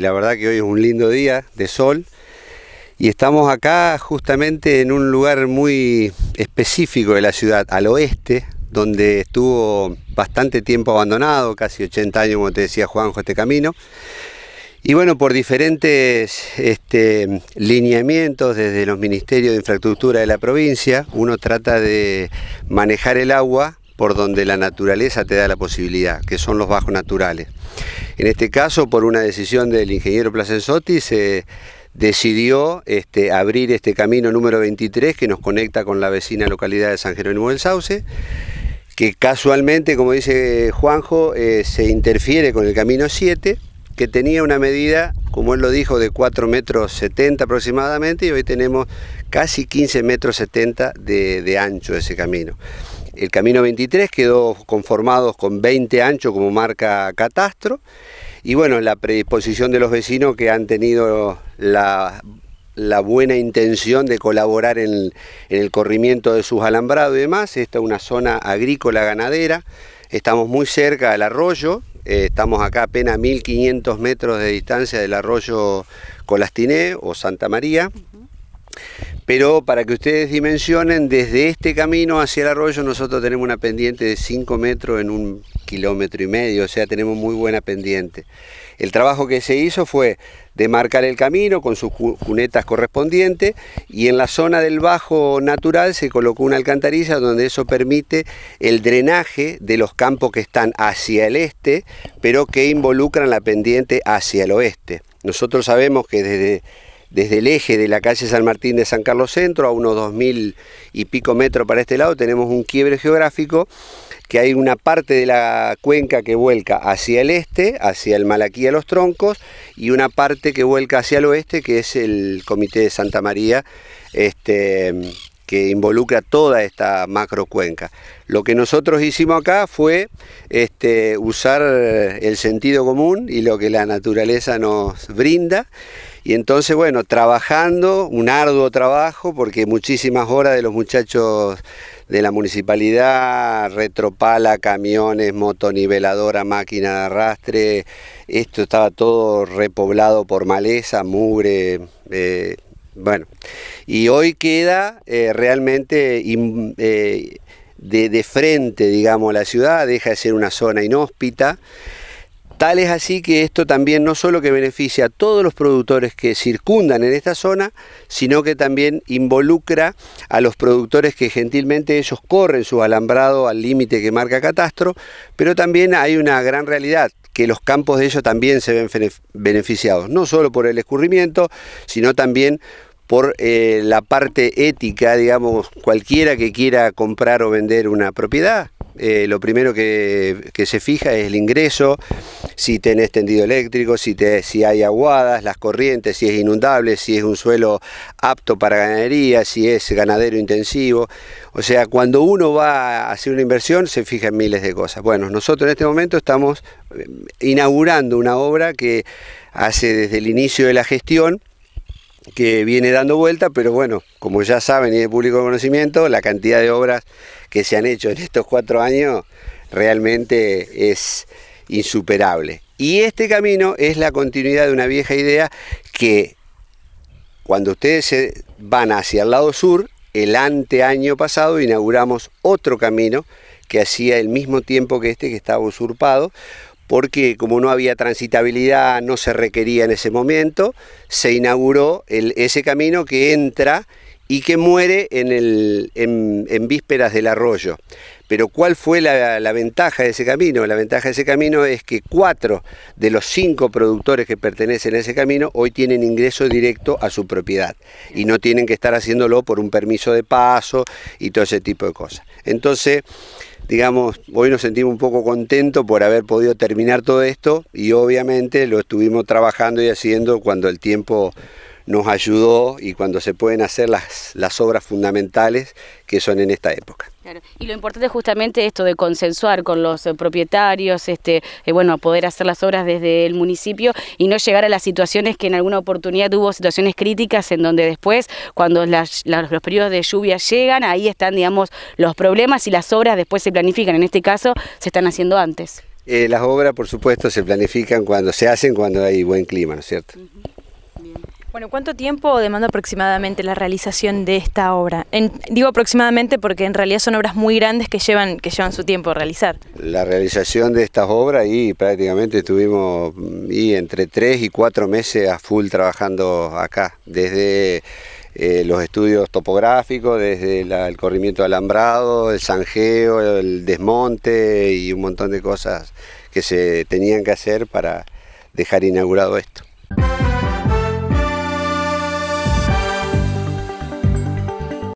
la verdad que hoy es un lindo día de sol. Y estamos acá justamente en un lugar muy específico de la ciudad, al oeste, donde estuvo bastante tiempo abandonado, casi 80 años, como te decía Juanjo, este camino. Y bueno, por diferentes este, lineamientos desde los ministerios de infraestructura de la provincia, uno trata de manejar el agua por donde la naturaleza te da la posibilidad, que son los bajos naturales. En este caso, por una decisión del ingeniero Placenzotti, se decidió este, abrir este camino número 23 que nos conecta con la vecina localidad de San Jerónimo del Sauce que casualmente, como dice Juanjo, eh, se interfiere con el camino 7, que tenía una medida, como él lo dijo, de 4 metros 70 aproximadamente, y hoy tenemos casi 15 metros 70 de ancho ese camino. El camino 23 quedó conformado con 20 ancho como marca Catastro y bueno, la predisposición de los vecinos que han tenido la, buena intención de colaborar en, el corrimiento de sus alambrados y demás. Esta es una zona agrícola ganadera, estamos muy cerca del arroyo, eh, estamos acá apenas 1500 metros de distancia del arroyo Colastiné o Santa María. Pero para que ustedes dimensionen, desde este camino hacia el arroyo nosotros tenemos una pendiente de 5 metros en un kilómetro y medio, o sea, tenemos muy buena pendiente. El trabajo que se hizo fue de marcar el camino con sus cunetas correspondientes y en la zona del bajo natural se colocó una alcantarilla donde eso permite el drenaje de los campos que están hacia el este, pero que involucran la pendiente hacia el oeste. Nosotros sabemos que desde desde el eje de la calle San Martín de San Carlos Centro a unos 2.000 y pico metros para este lado, tenemos un quiebre geográfico que hay una parte de la cuenca que vuelca hacia el este, hacia el Malaquí a los troncos, y una parte que vuelca hacia el oeste, que es el Comité de Santa María, este, que involucra toda esta macrocuenca. Lo que nosotros hicimos acá fue este, usar el sentido común y lo que la naturaleza nos brinda y entonces, bueno, trabajando, un arduo trabajo, porque muchísimas horas de los muchachos de la municipalidad, retropala, camiones, motoniveladora, máquina de arrastre, esto estaba todo repoblado por maleza, mugre, eh, bueno. Y hoy queda eh, realmente... Eh, de, frente, digamos, la ciudad, deja de ser una zona inhóspita Tal es así que esto también no solo que beneficia a todos los productores que circundan en esta zona, sino que también involucra a los productores que gentilmente ellos corren su alambrado al límite que marca Catastro, pero también hay una gran realidad, que los campos de ellos también se ven beneficiados, no solo por el escurrimiento, sino también por eh, la parte ética, digamos, cualquiera que quiera comprar o vender una propiedad, eh, lo primero que, se fija es el ingreso, si tenés tendido eléctrico, si, si hay aguadas, las corrientes, si es inundable, si es un suelo apto para ganadería, si es ganadero intensivo. O sea, cuando uno va a hacer una inversión se fija en miles de cosas. Bueno, nosotros en este momento estamos eh, inaugurando una obra que hace desde el inicio de la gestión que viene dando vuelta, pero bueno, como ya saben y de público conocimiento, la cantidad de obras que se han hecho en estos cuatro años realmente es insuperable. Y este camino es la continuidad de una vieja idea que cuando ustedes se van hacia el lado sur, el ante año pasado inauguramos otro camino que hacía el mismo tiempo que este que estaba usurpado, porque como no había transitabilidad, no se requería en ese momento, se inauguró el, ese camino que entra y que muere en, vísperas del arroyo. Pero ¿cuál fue la, la, ventaja de ese camino? La ventaja de ese camino es que cuatro de los cinco productores que pertenecen a ese camino hoy tienen ingreso directo a su propiedad y no tienen que estar haciéndolo por un permiso de paso y todo ese tipo de cosas. Entonces, digamos, hoy nos sentimos un poco contentos por haber podido terminar todo esto y obviamente lo estuvimos trabajando y haciendo cuando el tiempo nos ayudó y cuando se pueden hacer las, las obras fundamentales que son en esta época. Y lo importante es justamente esto de consensuar con los eh, propietarios, este, eh, bueno, poder hacer las obras desde el municipio y no llegar a las situaciones que en alguna oportunidad hubo situaciones críticas en donde después, cuando los periodos de lluvia llegan, ahí están, digamos, los problemas y las obras después se planifican. En este caso, se están haciendo antes. Eh, las obras, por supuesto, se planifican cuando se hacen, cuando hay buen clima, ¿no es cierto? Bueno, ¿cuánto tiempo demanda aproximadamente la realización de esta obra? En, digo aproximadamente porque en realidad son obras muy grandes que llevan, que llevan su tiempo a realizar. La realización de estas obras y prácticamente estuvimos mm, y entre tres y cuatro meses a full trabajando acá, desde eh, los estudios topográficos, desde el corrimiento alambrado, el sanjeo, el desmonte y un montón de cosas que se tenían que hacer para dejar inaugurado esto.